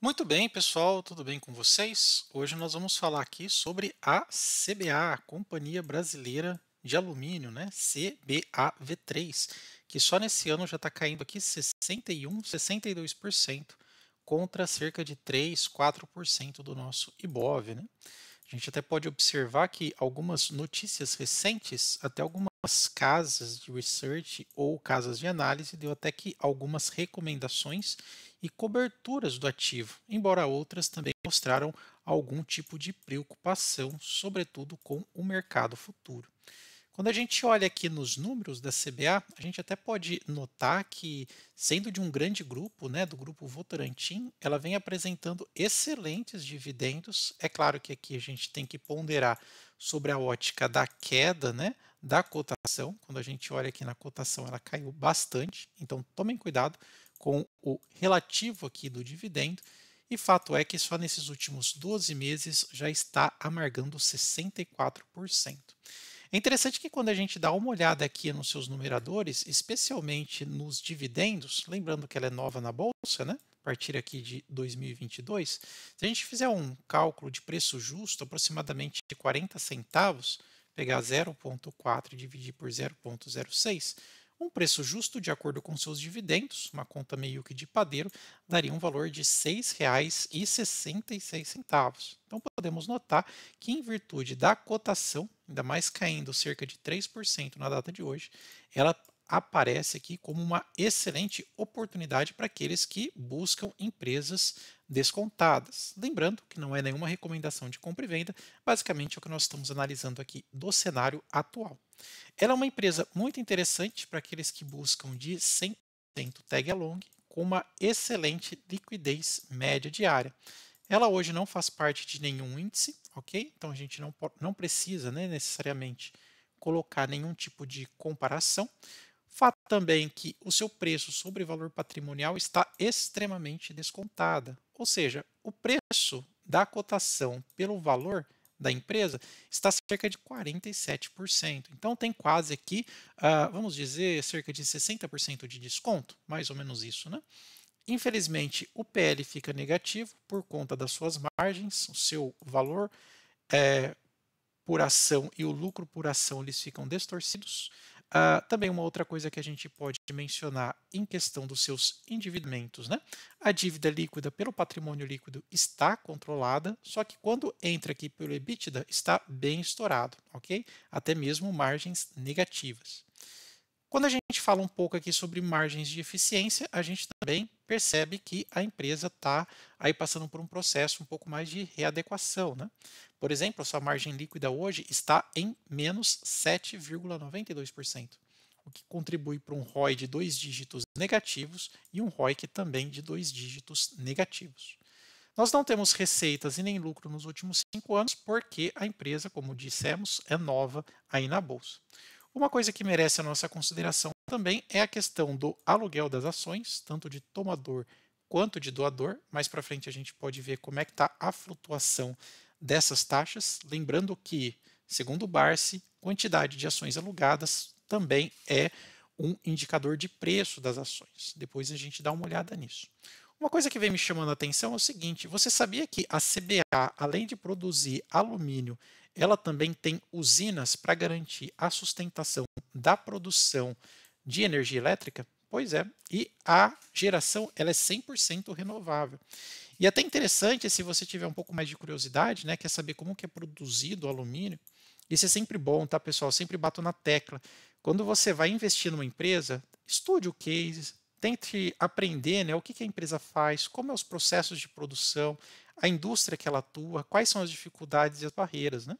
Muito bem, pessoal, tudo bem com vocês? Hoje nós vamos falar aqui sobre a CBA, Companhia Brasileira de Alumínio, né? CBAV3, que só nesse ano já está caindo aqui 61, 62% contra cerca de 3, 4% do nosso IBOV, né? A gente até pode observar que algumas notícias recentes, até algumas casas de research ou casas de análise, deu até que algumas recomendações e coberturas do ativo, embora outras também mostraram algum tipo de preocupação, sobretudo com o mercado futuro. Quando a gente olha aqui nos números da CBA, a gente até pode notar que, sendo de um grande grupo, né, do grupo Votorantim, ela vem apresentando excelentes dividendos. É claro que aqui a gente tem que ponderar sobre a ótica da queda, né, da cotação. Quando a gente olha aqui na cotação, ela caiu bastante. Então, tomem cuidado com o relativo aqui do dividendo. E fato é que só nesses últimos 12 meses já está amargando 64%. É interessante que quando a gente dá uma olhada aqui nos seus numeradores, especialmente nos dividendos, lembrando que ela é nova na bolsa, né? A partir aqui de 2022, se a gente fizer um cálculo de preço justo, aproximadamente de 40 centavos, pegar 0.4 e dividir por 0.06, um preço justo, de acordo com seus dividendos, uma conta meio que de padeiro, daria um valor de R$ 6,66. Então podemos notar que, em virtude da cotação, ainda mais caindo cerca de 3% na data de hoje, ela aparece aqui como uma excelente oportunidade para aqueles que buscam empresas descontadas. Lembrando que não é nenhuma recomendação de compra e venda, basicamente é o que nós estamos analisando aqui do cenário atual. Ela é uma empresa muito interessante para aqueles que buscam de 100% tag along com uma excelente liquidez média diária. Ela hoje não faz parte de nenhum índice, ok? Então a gente não, não precisa né, necessariamente colocar nenhum tipo de comparação, também que o seu preço sobre valor patrimonial está extremamente descontada. Ou seja, o preço da cotação pelo valor da empresa está cerca de 47%. Então tem quase aqui, uh, vamos dizer, cerca de 60% de desconto, mais ou menos isso, né? Infelizmente, o PL fica negativo por conta das suas margens, o seu valor é, por ação e o lucro por ação eles ficam distorcidos. Ah, também uma outra coisa que a gente pode mencionar em questão dos seus endividamentos, né? A dívida líquida pelo patrimônio líquido está controlada, só que quando entra aqui pelo EBITDA está bem estourado, ok? Até mesmo margens negativas. Quando a gente fala um pouco aqui sobre margens de eficiência, a gente também percebe que a empresa está aí passando por um processo um pouco mais de readequação, né? Por exemplo, a sua margem líquida hoje está em menos 7,92%, o que contribui para um ROI de dois dígitos negativos e um que também de dois dígitos negativos. Nós não temos receitas e nem lucro nos últimos cinco anos porque a empresa, como dissemos, é nova aí na bolsa. Uma coisa que merece a nossa consideração também é a questão do aluguel das ações, tanto de tomador quanto de doador. Mais para frente a gente pode ver como é que está a flutuação dessas taxas, lembrando que, segundo o Barsi, quantidade de ações alugadas também é um indicador de preço das ações. Depois a gente dá uma olhada nisso. Uma coisa que vem me chamando a atenção é o seguinte: você sabia que a CBA, além de produzir alumínio, ela também tem usinas para garantir a sustentação da produção de energia elétrica? Pois é, e a geração ela é 100% renovável. E é até interessante, se você tiver um pouco mais de curiosidade, né, quer saber como que é produzido o alumínio, isso é sempre bom, tá, pessoal? Eu sempre bato na tecla. Quando você vai investir numa empresa, estude o case, tente aprender né, o que, que a empresa faz, como é os processos de produção, a indústria que ela atua, quais são as dificuldades e as barreiras, né?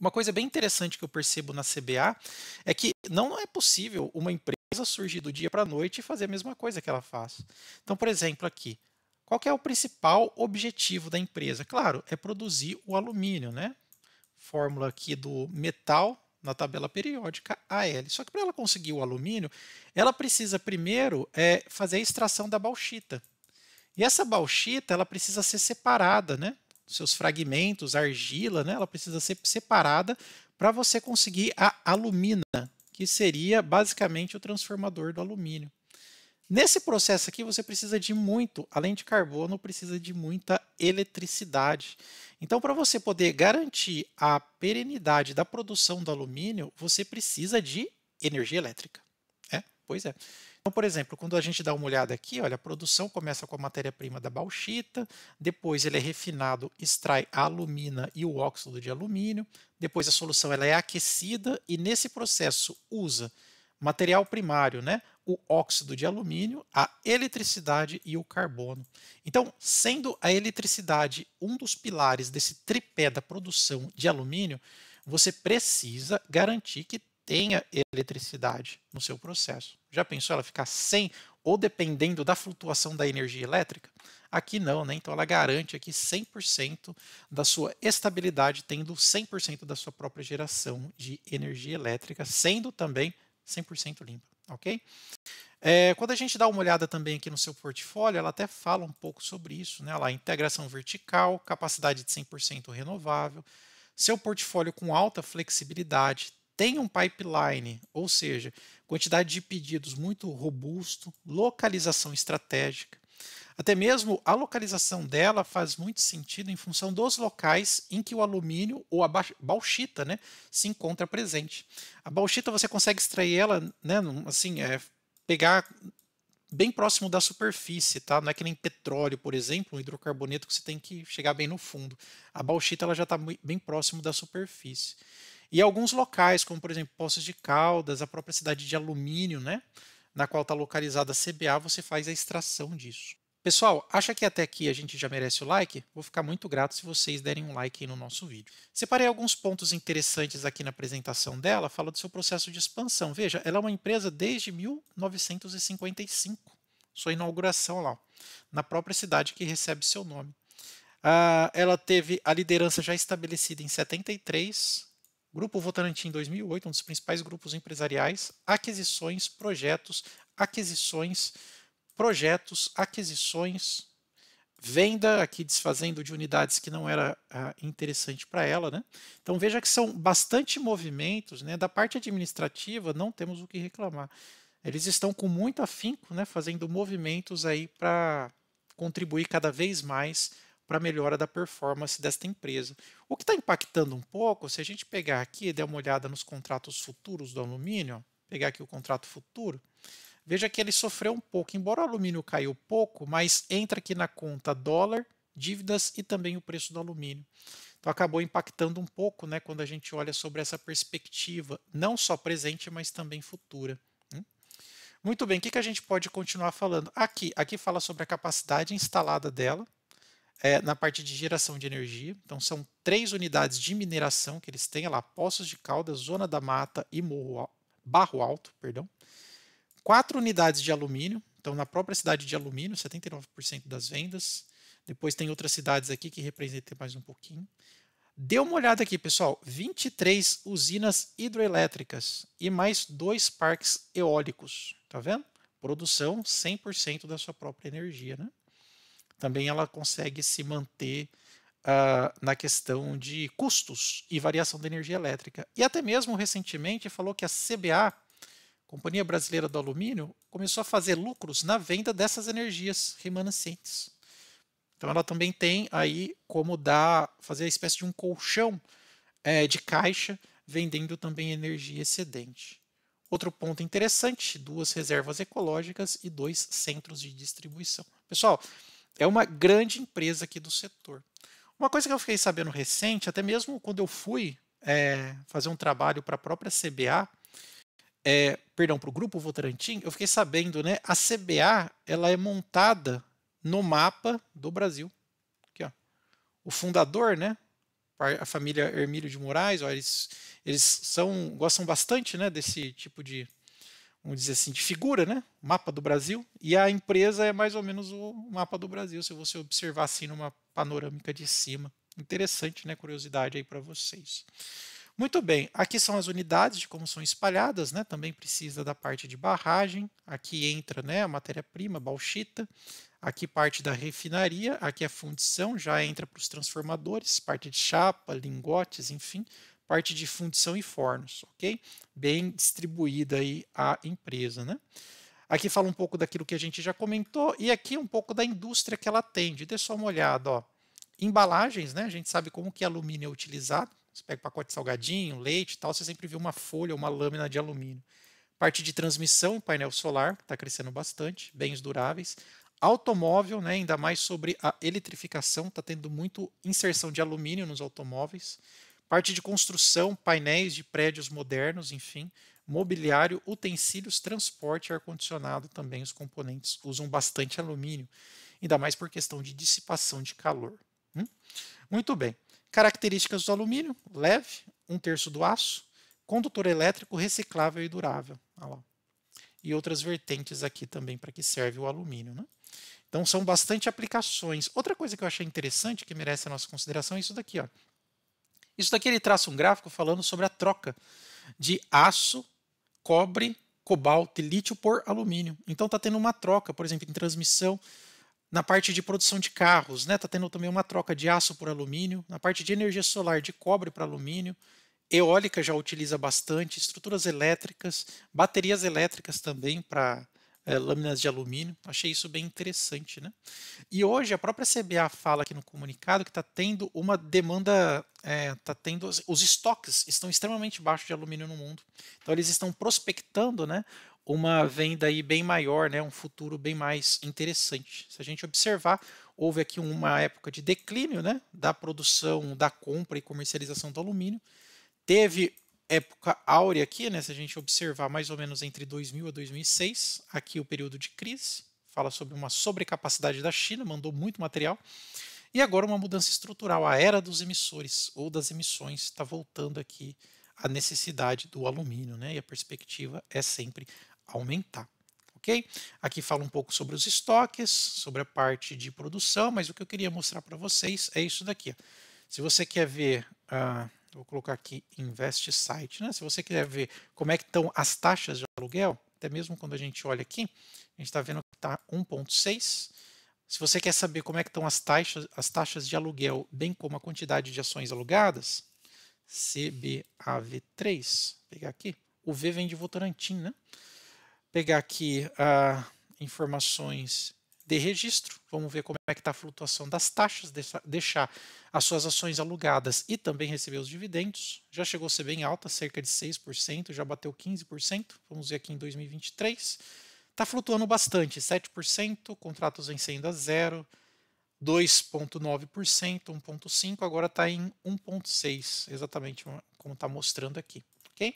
Uma coisa bem interessante que eu percebo na CBA é que não é possível uma empresa surgir do dia para a noite e fazer a mesma coisa que ela faz. Então, por exemplo, aqui, qual é o principal objetivo da empresa? Claro, é produzir o alumínio, né? Fórmula aqui do metal na tabela periódica AL. Só que para ela conseguir o alumínio, ela precisa primeiro é, fazer a extração da bauxita. E essa bauxita ela precisa ser separada, né? Seus fragmentos, argila, né? Ela precisa ser separada para você conseguir a alumina, que seria basicamente o transformador do alumínio. Nesse processo aqui, você precisa de muito, além de carbono, precisa de muita eletricidade. Então, para você poder garantir a perenidade da produção do alumínio, você precisa de energia elétrica. É, pois é. Então, por exemplo, quando a gente dá uma olhada aqui, olha, a produção começa com a matéria-prima da bauxita, depois ele é refinado, extrai a alumina e o óxido de alumínio, depois a solução ela é aquecida e nesse processo usa material primário, né? o óxido de alumínio, a eletricidade e o carbono. Então, sendo a eletricidade um dos pilares desse tripé da produção de alumínio, você precisa garantir que tenha eletricidade no seu processo. Já pensou ela ficar sem ou dependendo da flutuação da energia elétrica? Aqui não, né? Então ela garante aqui 100% da sua estabilidade, tendo 100% da sua própria geração de energia elétrica, sendo também 100% limpa ok? É, quando a gente dá uma olhada também aqui no seu portfólio, ela até fala um pouco sobre isso, né? Lá, integração vertical, capacidade de 100% renovável, seu portfólio com alta flexibilidade, tem um pipeline, ou seja, quantidade de pedidos muito robusto, localização estratégica, até mesmo a localização dela faz muito sentido em função dos locais em que o alumínio ou a bauxita né, se encontra presente. A bauxita você consegue extrair ela, né, assim, é, pegar bem próximo da superfície, tá? Não é que nem petróleo, por exemplo, um hidrocarboneto que você tem que chegar bem no fundo. A bauxita ela já está bem próximo da superfície. E alguns locais, como por exemplo Poços de Caldas, a própria cidade de Alumínio, né? Na qual está localizada a CBA, você faz a extração disso. Pessoal, acha que até aqui a gente já merece o like? Vou ficar muito grato se vocês derem um like no nosso vídeo. Separei alguns pontos interessantes aqui na apresentação dela, fala do seu processo de expansão. Veja, ela é uma empresa desde 1955, sua inauguração lá, na própria cidade que recebe seu nome. Ah, ela teve a liderança já estabelecida em 73, Grupo Votorantim 2008, um dos principais grupos empresariais, aquisições, projetos, aquisições, projetos, aquisições, venda, aqui desfazendo de unidades que não era ah, interessante para ela. Né? Então veja que são bastante movimentos, né? da parte administrativa não temos o que reclamar. Eles estão com muito afinco, né, fazendo movimentos aí para contribuir cada vez mais para a melhora da performance desta empresa. O que está impactando um pouco, se a gente pegar aqui e der uma olhada nos contratos futuros do alumínio, pegar aqui o contrato futuro, Veja que ele sofreu um pouco, embora o alumínio caiu pouco, mas entra aqui na conta dólar, dívidas e também o preço do alumínio. Então acabou impactando um pouco, né, quando a gente olha sobre essa perspectiva, não só presente, mas também futura. Né? Muito bem, o que, a gente pode continuar falando? Aqui, aqui fala sobre a capacidade instalada dela é, na parte de geração de energia. Então são três unidades de mineração que eles têm lá: Poços de Caldas, Zona da Mata e Morro, Barro Alto, perdão quatro unidades de alumínio. Então, na própria cidade de alumínio, 79% das vendas. Depois tem outras cidades aqui que representam mais um pouquinho. Dê uma olhada aqui, pessoal. 23 usinas hidrelétricas e mais dois parques eólicos. Tá vendo? Produção 100% da sua própria energia, né? Também ela consegue se manter Uh, na questão de custos e variação da energia elétrica. E até mesmo recentemente falou que a CBA Companhia Brasileira do Alumínio começou a fazer lucros na venda dessas energias remanescentes. Então ela também tem aí como dar, fazer a espécie de um colchão é, de caixa, vendendo também energia excedente. Outro ponto interessante: duas reservas ecológicas e dois centros de distribuição. Pessoal, é uma grande empresa aqui do setor. Uma coisa que eu fiquei sabendo recente, até mesmo quando eu fui é, fazer um trabalho para a própria CBA, é, perdão, para o grupo Votorantim, eu fiquei sabendo, né? A CBA ela é montada no mapa do Brasil. Aqui, ó. O fundador, né? A família Hermílio de Moraes, ó, eles, eles são, gostam bastante né, desse tipo de, vamos dizer assim, de figura, né? Mapa do Brasil. E a empresa é mais ou menos o mapa do Brasil, se você observar assim numa panorâmica de cima. Interessante, né? Curiosidade aí para vocês. Muito bem, aqui são as unidades de como são espalhadas, né? também precisa da parte de barragem, aqui entra né, a matéria-prima, bauxita, aqui parte da refinaria, aqui a é fundição, já entra para os transformadores, parte de chapa, lingotes, enfim, parte de fundição e fornos, ok? Bem distribuída aí a empresa, né? Aqui fala um pouco daquilo que a gente já comentou e aqui um pouco da indústria que ela atende. Dê só uma olhada, ó. Embalagens, né? A gente sabe como que é alumínio é utilizado. Você pega pacote de salgadinho, leite e tal, você sempre viu uma folha, uma lâmina de alumínio. Parte de transmissão, painel solar, está crescendo bastante, bens duráveis. Automóvel, né, ainda mais sobre a eletrificação, está tendo muito inserção de alumínio nos automóveis. Parte de construção, painéis de prédios modernos, enfim. Mobiliário, utensílios, transporte, ar-condicionado também, os componentes usam bastante alumínio, ainda mais por questão de dissipação de calor. Hum? Muito bem. Características do alumínio: leve, um terço do aço, condutor elétrico reciclável e durável. E outras vertentes aqui também para que serve o alumínio. Né? Então são bastante aplicações. Outra coisa que eu achei interessante, que merece a nossa consideração, é isso daqui. Ó. Isso daqui ele traça um gráfico falando sobre a troca de aço, cobre, cobalto e lítio por alumínio. Então está tendo uma troca, por exemplo, em transmissão na parte de produção de carros, né? Está tendo também uma troca de aço por alumínio, na parte de energia solar de cobre para alumínio, eólica já utiliza bastante, estruturas elétricas, baterias elétricas também para é, eh, lâminas de alumínio. Achei isso bem interessante, né? E hoje a própria CBA fala aqui no comunicado que está tendo uma demanda, está eh, tendo os estoques estão extremamente baixos de alumínio no mundo. Então eles estão prospectando, né, uma venda aí bem maior, né, um futuro bem mais interessante. Se a gente observar, houve aqui uma época de declínio né, da produção, da compra e comercialização do alumínio. Teve época áurea aqui, né, se a gente observar mais ou menos entre 2000 a 2006, aqui o período de crise, fala sobre uma sobrecapacidade da China, mandou muito material. E agora uma mudança estrutural, a era dos emissores ou das emissões está voltando aqui a necessidade do alumínio, né? E a perspectiva é sempre aumentar. ok? Aqui fala um pouco sobre os estoques, sobre a parte de produção, mas o que eu queria mostrar para vocês é isso daqui. Se você quer ver, uh, vou colocar aqui Invest Site, né? se você quer ver como é que estão as taxas de aluguel, até mesmo quando a gente olha aqui, a gente está vendo que está 1.6. Se você quer saber como é que estão as taxas, as taxas de aluguel, bem como a quantidade de ações alugadas, CBAV3, pegar aqui, o V vem de Votorantim, né? pegar aqui ah, informações de registro, vamos ver como é que está a flutuação das taxas, deixar as suas ações alugadas e também receber os dividendos. Já chegou a ser bem alta, cerca de 6%, já bateu 15%, vamos ver aqui em 2023. Está flutuando bastante, 7%, contratos vencendo a zero, 2,9%, 1,5%, agora está em 1,6%, exatamente como está mostrando aqui. ok?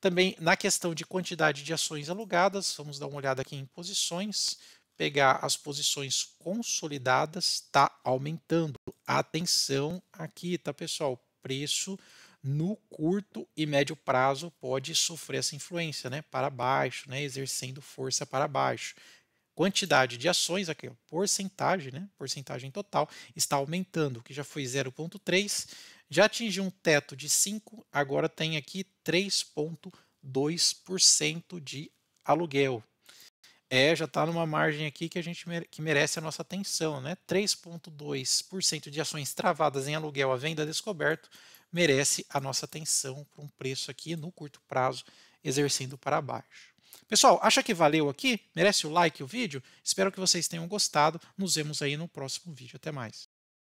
Também na questão de quantidade de ações alugadas, vamos dar uma olhada aqui em posições, pegar as posições consolidadas, está aumentando. Atenção aqui, tá pessoal? Preço no curto e médio prazo pode sofrer essa influência, né? Para baixo, né? Exercendo força para baixo quantidade de ações, aqui, porcentagem, né, porcentagem total, está aumentando, que já foi 0,3, já atingiu um teto de 5%, agora tem aqui 3,2% de aluguel. É, já está numa margem aqui que a gente que merece a nossa atenção, né? 3,2% de ações travadas em aluguel à venda descoberto merece a nossa atenção para um preço aqui no curto prazo exercendo para baixo. Pessoal, acha que valeu aqui? Merece o like o vídeo? Espero que vocês tenham gostado. Nos vemos aí no próximo vídeo. Até mais.